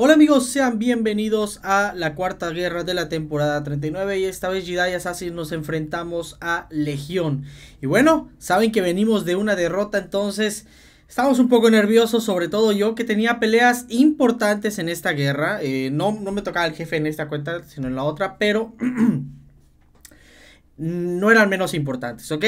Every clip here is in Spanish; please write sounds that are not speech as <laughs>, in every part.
Hola amigos, sean bienvenidos a la cuarta guerra de la temporada 39 y esta vez Jedi Assassin nos enfrentamos a Legión. Y bueno, saben que venimos de una derrota entonces... Estamos un poco nerviosos, sobre todo yo que tenía peleas importantes en esta guerra. Eh, no, no me tocaba el jefe en esta cuenta, sino en la otra, pero <clears throat> no eran menos importantes, ¿ok?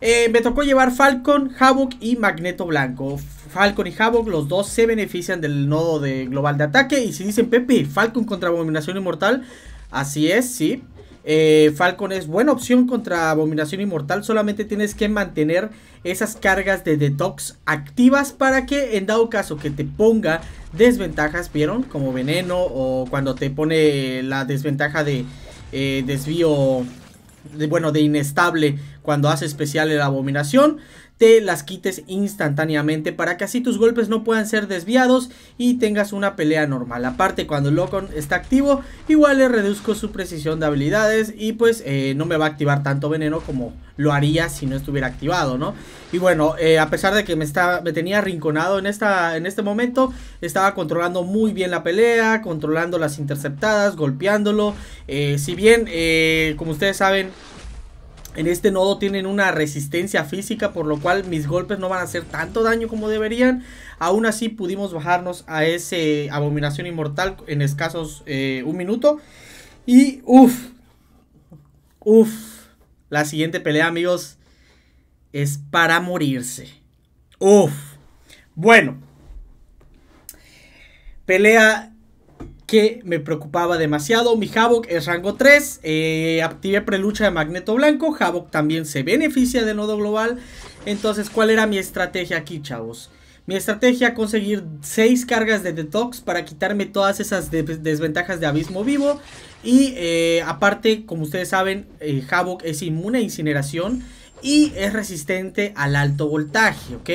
Eh, me tocó llevar Falcon, Havoc y Magneto Blanco. Falcon y Havoc, los dos se benefician del nodo de global de ataque. Y si dicen, Pepe, Falcon contra Abominación Inmortal, así es, sí. Eh, Falcon es buena opción contra Abominación Inmortal. Solamente tienes que mantener esas cargas de detox activas para que en dado caso que te ponga desventajas, ¿vieron? Como veneno o cuando te pone la desventaja de eh, desvío de, bueno, de inestable cuando hace especial la abominación, te las quites instantáneamente para que así tus golpes no puedan ser desviados y tengas una pelea normal. Aparte cuando el Locon está activo igual le reduzco su precisión de habilidades y pues eh, no me va a activar tanto veneno como lo haría si no estuviera activado, ¿no? Y bueno, eh, a pesar de que me, estaba me tenía arrinconado en, esta, en este momento, estaba controlando muy bien la pelea, controlando las interceptadas, golpeándolo. Eh, si bien, como ustedes saben, en este nodo tienen una resistencia física, por lo cual mis golpes no van a hacer tanto daño como deberían. Aún así pudimos bajarnos a ese abominación inmortal en escasos eh, un minuto. Y uff, uff, la siguiente pelea amigos es para morirse. Uff, bueno. Pelea que me preocupaba demasiado. Mi Havok es rango 3. active eh, activé prelucha de Magneto Blanco. Havok también se beneficia del nodo global. Entonces, ¿cuál era mi estrategia aquí, chavos? Mi estrategia conseguir 6 cargas de detox para quitarme todas esas desventajas de abismo vivo. Y eh, aparte, como ustedes saben, eh, Havok es inmune a incineración y es resistente al alto voltaje, ¿ok?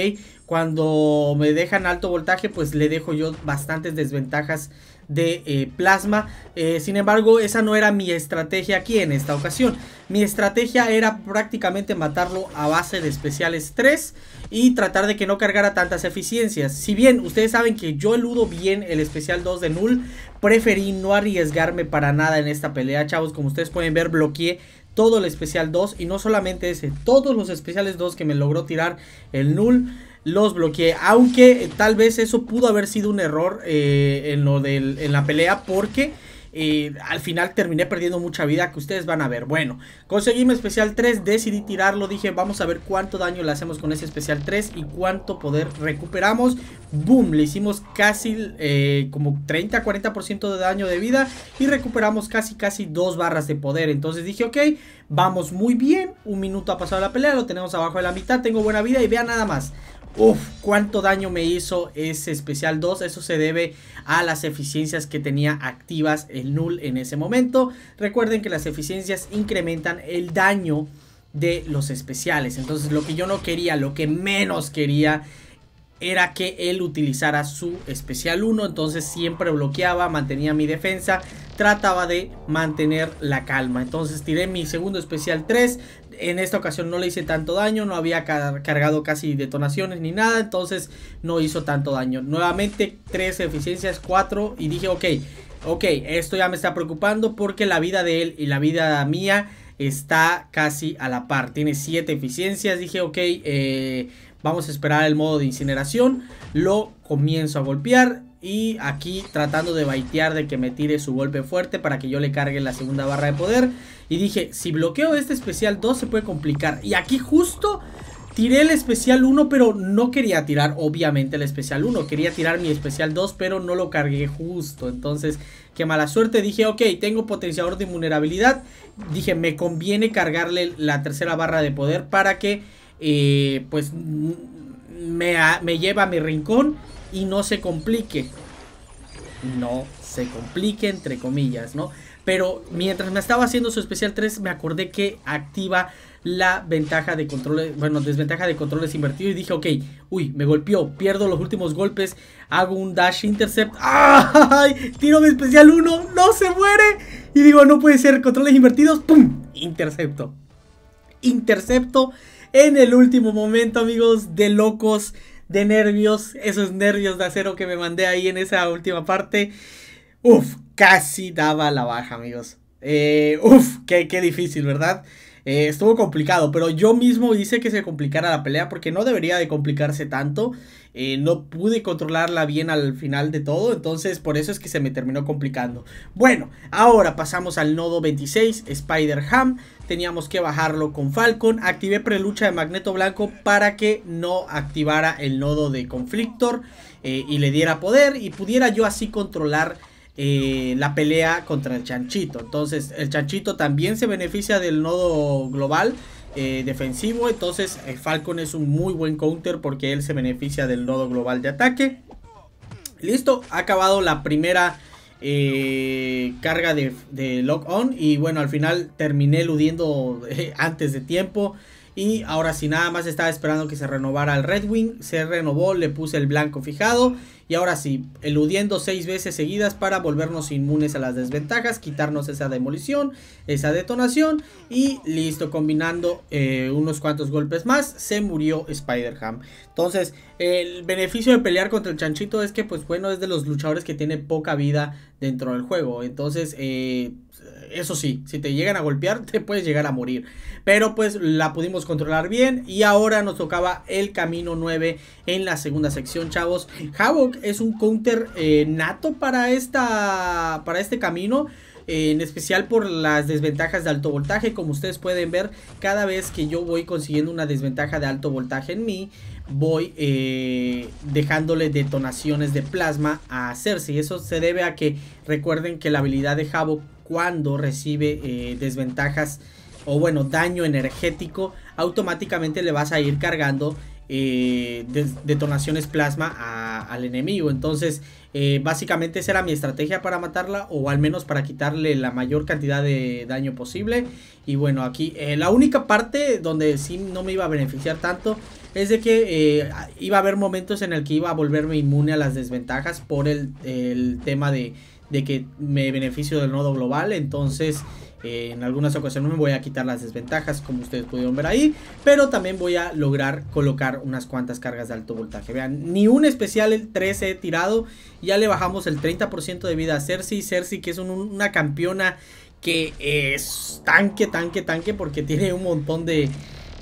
cuando me dejan alto voltaje, pues le dejo yo bastantes desventajas de eh, plasma. Eh, sin embargo, esa no era mi estrategia aquí en esta ocasión. Mi estrategia era prácticamente matarlo a base de especiales 3 y tratar de que no cargara tantas eficiencias. Si bien ustedes saben que yo eludo bien el especial 2 de Null, preferí no arriesgarme para nada en esta pelea, chavos. Como ustedes pueden ver, bloqueé todo el especial 2 y no solamente ese, todos los especiales 2 que me logró tirar el Null los bloqueé. Aunque eh, tal vez eso pudo haber sido un error eh, en, lo del, la pelea porque... Eh, al final terminé perdiendo mucha vida que ustedes van a ver. Bueno, conseguí mi especial 3, decidí tirarlo, dije vamos a ver cuánto daño le hacemos con ese especial 3 y cuánto poder recuperamos. Boom, le hicimos casi como 30-40% de daño de vida y recuperamos casi casi dos barras de poder. Entonces dije ok, vamos muy bien, un minuto ha pasado la pelea, lo tenemos abajo de la mitad, tengo buena vida y vea nada más. Uf, cuánto daño me hizo ese especial 2. Eso se debe a las eficiencias que tenía activas el null en ese momento. Recuerden que las eficiencias incrementan el daño de los especiales. Entonces lo que yo no quería, lo que menos quería era que él utilizara su especial 1, entonces siempre bloqueaba, mantenía mi defensa, trataba de mantener la calma. Entonces tiré mi segundo especial 3, en esta ocasión no le hice tanto daño, no había cargado casi detonaciones ni nada, entonces no hizo tanto daño. Nuevamente 3 eficiencias, 4 y dije, ok, ok, esto ya me está preocupando porque la vida de él y la vida mía está casi a la par. Tiene 7 eficiencias. Dije, ok, eh, Vamos a esperar el modo de incineración. Lo comienzo a golpear. Y aquí tratando de baitear de que me tire su golpe fuerte para que yo le cargue la segunda barra de poder. Y dije, si bloqueo este especial 2 se puede complicar. Y aquí justo tiré el especial 1, pero no quería tirar obviamente el especial 1. Quería tirar mi especial 2, pero no lo cargué justo. Entonces, qué mala suerte. Dije, ok, tengo potenciador de vulnerabilidad. Dije, me conviene cargarle la tercera barra de poder para que pues me, lleva a mi rincón y no se complique. No se complique, entre comillas, ¿no? Pero mientras me estaba haciendo su especial 3, me acordé que activa la ventaja de controles, bueno, desventaja de controles invertidos y dije, ok, uy, me golpeó, pierdo los últimos golpes, hago un dash intercept, <laughs> ¡ay! Tiro mi especial 1, no se muere. Y digo, no puede ser, controles invertidos, ¡pum! Intercepto. Intercepto en el último momento, amigos, de locos, de nervios, esos nervios de acero que me mandé ahí en esa última parte. Uf, casi daba la baja, amigos. Eh, uf, qué, difícil, ¿verdad? Eh, estuvo complicado, pero yo mismo hice que se complicara la pelea porque no debería de complicarse tanto. Eh, no pude controlarla bien al final de todo, entonces por eso es que se me terminó complicando. Bueno, ahora pasamos al nodo 26, Spider-Ham, teníamos que bajarlo con Falcon, activé prelucha de Magneto Blanco para que no activara el nodo de Conflictor eh, y le diera poder y pudiera yo así controlar... Eh, la pelea contra el chanchito. Entonces el chanchito también se beneficia del nodo global. Eh, defensivo. Entonces el eh, Falcon es un muy buen counter porque él se beneficia del nodo global de ataque. Listo, ha acabado la primera eh, carga de, de lock-on. Y bueno, al final terminé eludiendo <laughs> antes de tiempo. Y ahora si nada más estaba esperando que se renovara el Red Wing. Se renovó, le puse el blanco fijado. Y ahora sí, eludiendo seis veces seguidas para volvernos inmunes a las desventajas, quitarnos esa demolición, esa detonación y listo, combinando eh, unos cuantos golpes más, se murió Spider-Ham. Entonces, el beneficio de pelear contra el chanchito es que, pues bueno, es de los luchadores que tiene poca vida dentro del juego. Entonces, eh, eso sí, si te llegan a golpear, <laughs> te puedes llegar a morir. Pero pues la pudimos controlar bien y ahora nos tocaba el camino 9 en la segunda sección, chavos. Havoc es un counter eh, nato para, esta, para este camino eh, en especial por las desventajas de alto voltaje. Como ustedes pueden ver, cada vez que yo voy consiguiendo una desventaja de alto voltaje en mí, voy eh, dejándole detonaciones de plasma a hacerse. Y eso se debe a que recuerden que la habilidad de Jabo cuando recibe eh, desventajas o bueno, daño energético, automáticamente le vas a ir cargando eh, detonaciones plasma al enemigo. Entonces, básicamente esa era mi estrategia para matarla o al menos para quitarle la mayor cantidad de daño posible. Y bueno, aquí la única parte donde sí no me iba a beneficiar tanto es de que eh, iba a haber momentos en el que iba a volverme inmune a las desventajas por el, tema de, que me beneficio del nodo global. Entonces, eh, en algunas ocasiones me voy a quitar las desventajas, como ustedes pudieron ver ahí. Pero también voy a lograr colocar unas cuantas cargas de alto voltaje. Vean, ni un especial el 13 he tirado. Ya le bajamos el 30% de vida a Cersei. Cersei, que es una campeona que es tanque, tanque, tanque, porque tiene un montón de,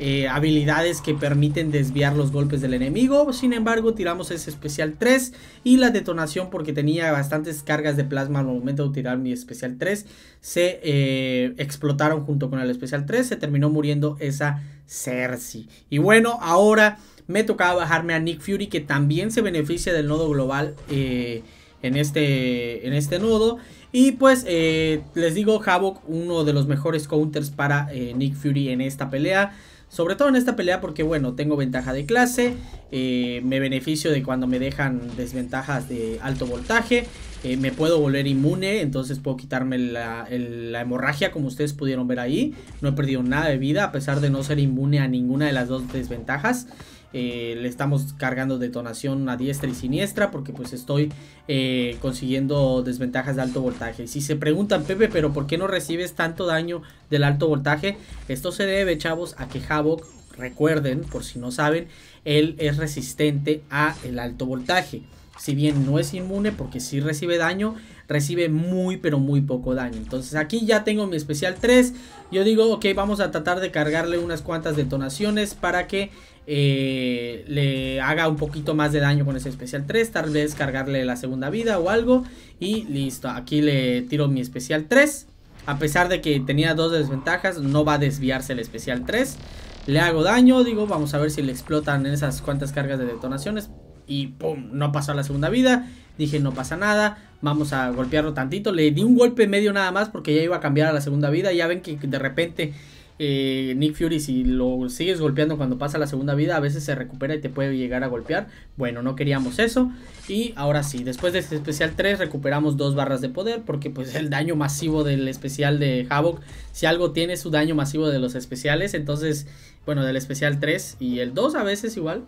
eh, habilidades que permiten desviar los golpes del enemigo. Sin embargo, tiramos ese especial 3 y la detonación porque tenía bastantes cargas de plasma al momento de tirar mi especial 3. Se eh, explotaron junto con el especial 3. Se terminó muriendo esa Cersei. Y bueno, ahora me tocaba bajarme a Nick Fury que también se beneficia del nodo global eh, en, este, en este nodo. Y pues les digo, Havoc, uno de los mejores counters para Nick Fury en esta pelea. Sobre todo en esta pelea porque, bueno, tengo ventaja de clase. Eh, me beneficio de cuando me dejan desventajas de alto voltaje. Eh, me puedo volver inmune, entonces puedo quitarme la, la, hemorragia como ustedes pudieron ver ahí. No he perdido nada de vida a pesar de no ser inmune a ninguna de las dos desventajas. Eh, le estamos cargando detonación a diestra y siniestra porque pues estoy eh, consiguiendo desventajas de alto voltaje. Si se preguntan, Pepe, pero ¿por qué no recibes tanto daño del alto voltaje? Esto se debe, chavos, a que Havoc, recuerden, por si no saben, él es resistente a el alto voltaje. Si bien no es inmune porque si recibe daño, recibe muy pero muy poco daño. Entonces aquí ya tengo mi especial 3. Yo digo, ok, vamos a tratar de cargarle unas cuantas detonaciones para que eh, le haga un poquito más de daño con ese especial 3. Tal vez cargarle la segunda vida o algo. Y listo, aquí le tiro mi especial 3. A pesar de que tenía dos desventajas, no va a desviarse el especial 3. Le hago daño, digo, vamos a ver si le explotan esas cuantas cargas de detonaciones. Y pum, no pasó a la segunda vida. Dije, no pasa nada, vamos a golpearlo tantito. Le di un golpe medio nada más porque ya iba a cambiar a la segunda vida. Ya ven que de repente eh, Nick Fury, si lo sigues golpeando cuando pasa la segunda vida, a veces se recupera y te puede llegar a golpear. Bueno, no queríamos eso. Y ahora sí, después de este especial 3 recuperamos dos barras de poder porque pues el daño masivo del especial de Havoc, si algo tiene su daño masivo de los especiales, entonces, bueno, del especial 3 y el 2 a veces igual.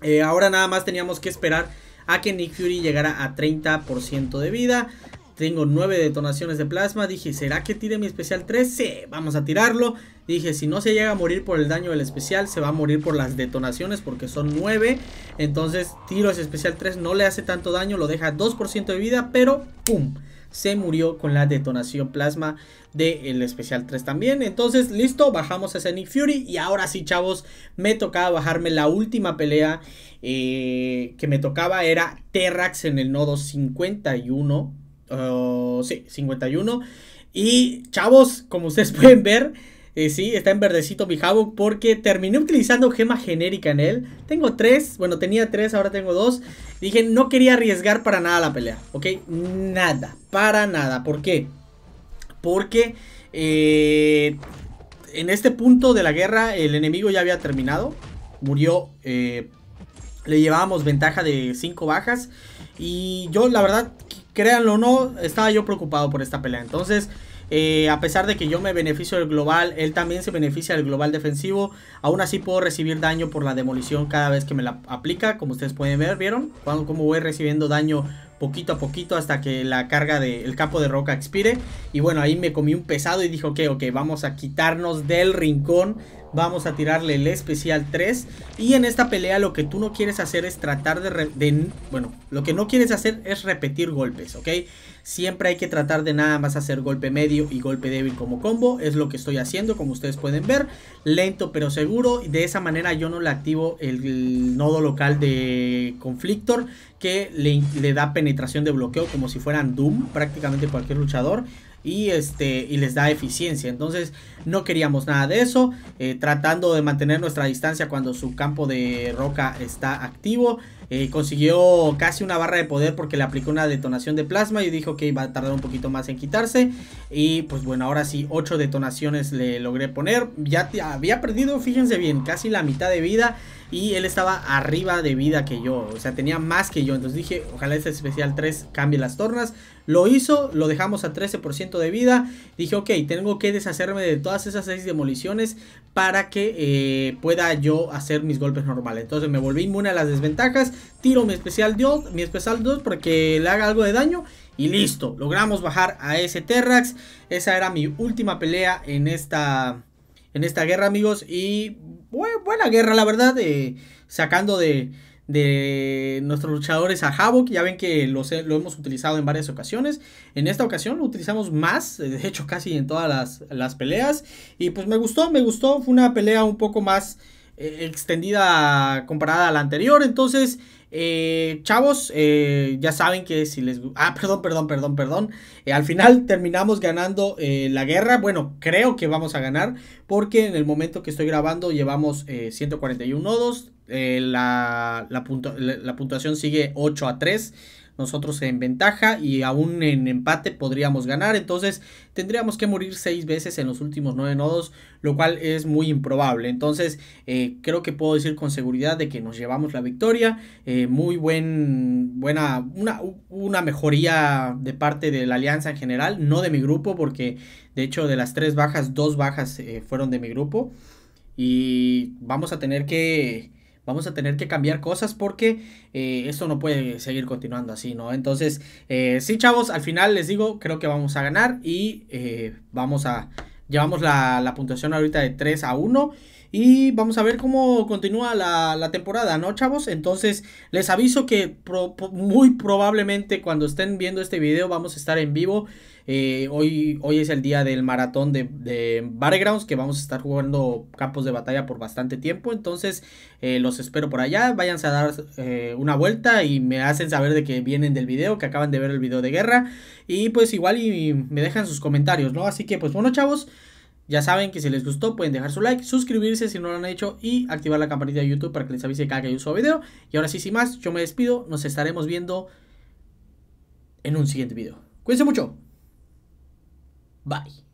Eh, ahora nada más teníamos que esperar a que Nick Fury llegara a 30% de vida. Tengo 9 detonaciones de plasma. Dije, ¿será que tire mi especial 3? Sí, vamos a tirarlo. Dije, si no se llega a morir por el daño del especial, se va a morir por las detonaciones porque son 9. Entonces, tiro ese especial 3, no le hace tanto daño, lo deja 2% de vida, pero ¡pum! Se murió con la detonación plasma del especial 3 también. Entonces, listo, bajamos a Sonic Fury. Y ahora sí, chavos, me tocaba bajarme la última pelea eh, que me tocaba. Era Terrax en el nodo 51. Oh, sí, 51. Y chavos, como ustedes <laughs> pueden ver, eh, sí, está en verdecito mi Havoc porque terminé utilizando gema genérica en él. Tengo tres, bueno, tenía tres, ahora tengo dos. Dije, no quería arriesgar para nada la pelea, ¿ok? Nada, para nada. ¿Por qué? Porque eh, en este punto de la guerra el enemigo ya había terminado. Murió, eh, le llevábamos ventaja de 5 bajas. Y yo la verdad créanlo o no, estaba yo preocupado por esta pelea. Entonces, eh, a pesar de que yo me beneficio del global, él también se beneficia del global defensivo. Aún así puedo recibir daño por la demolición cada vez que me la aplica. Como ustedes pueden ver, ¿vieron? Cuando, como voy recibiendo daño poquito a poquito hasta que la carga del el campo de roca expire. Y bueno, ahí me comí un pesado y dijo ok, ok, vamos a quitarnos del rincón. Vamos a tirarle el especial 3. Y en esta pelea lo que tú no quieres hacer es tratar de, Bueno, lo que no quieres hacer es repetir golpes, ¿ok? Siempre hay que tratar de nada más hacer golpe medio y golpe débil como combo. Es lo que estoy haciendo, como ustedes pueden ver. Lento pero seguro. ...y De esa manera yo no le activo el nodo local de Conflictor que le, da penetración de bloqueo como si fueran Doom, prácticamente cualquier luchador. Y, este, y les da eficiencia. Entonces no queríamos nada de eso. Eh, tratando de mantener nuestra distancia cuando su campo de roca está activo. Eh, consiguió casi una barra de poder porque le aplicó una detonación de plasma y dijo que iba a tardar un poquito más en quitarse. Y pues bueno, ahora sí, 8 detonaciones le logré poner. Ya había perdido, fíjense bien, casi la mitad de vida. Y él estaba arriba de vida que yo, o sea, tenía más que yo. Entonces dije, ojalá este especial 3 cambie las tornas. Lo hizo, lo dejamos a 13% de vida. Dije, ok, tengo que deshacerme de todas esas 6 demoliciones para que eh, pueda yo hacer mis golpes normales. Entonces me volví inmune a las desventajas. Tiro mi especial 2, mi especial 2 porque le haga algo de daño. Y listo, logramos bajar a ese Terrax. Esa era mi última pelea en esta en esta guerra, amigos. Y buena guerra, la verdad, eh, sacando de, de nuestros luchadores a Havoc. Ya ven que lo hemos utilizado en varias ocasiones. En esta ocasión lo utilizamos más, eh, de hecho casi en todas las, peleas. Y pues me gustó, me gustó. Fue una pelea un poco más eh, extendida comparada a la anterior. Entonces eh, chavos, eh, ya saben que si les... Ah, perdón, perdón, perdón, perdón. Eh, al final terminamos ganando la guerra. Bueno, creo que vamos a ganar porque en el momento que estoy grabando llevamos 141 nodos. La, la puntuación sigue 8 a 3 nosotros en ventaja y aún en empate podríamos ganar. Entonces tendríamos que morir seis veces en los últimos nueve nodos, lo cual es muy improbable. Entonces eh, creo que puedo decir con seguridad de que nos llevamos la victoria. Eh, muy buen, buena, una, mejoría de parte de la alianza en general, no de mi grupo, porque de hecho de las tres bajas, dos bajas eh, fueron de mi grupo. Y vamos a tener que vamos a tener que cambiar cosas porque eh, esto no puede seguir continuando así, ¿no? Entonces, eh, sí, chavos, al final les digo, creo que vamos a ganar y eh, vamos a... Llevamos la, la, puntuación ahorita de 3 a 1 y vamos a ver cómo continúa la, temporada, ¿no, chavos? Entonces, les aviso que muy probablemente cuando estén viendo este video vamos a estar en vivo eh, hoy, hoy es el día del maratón de, de, Battlegrounds, que vamos a estar jugando campos de batalla por bastante tiempo. Entonces, eh, los espero por allá. Váyanse a dar eh, una vuelta y me hacen saber de que vienen del video, que acaban de ver el video de guerra. Y pues igual y, me dejan sus comentarios, ¿no? Así que pues bueno, chavos. Ya saben que si les gustó pueden dejar su like, suscribirse si no lo han hecho y activar la campanita de YouTube para que les avise cada que un nuevo video. Y ahora sí, sin más, yo me despido. Nos estaremos viendo en un siguiente video. Cuídense mucho. Bye.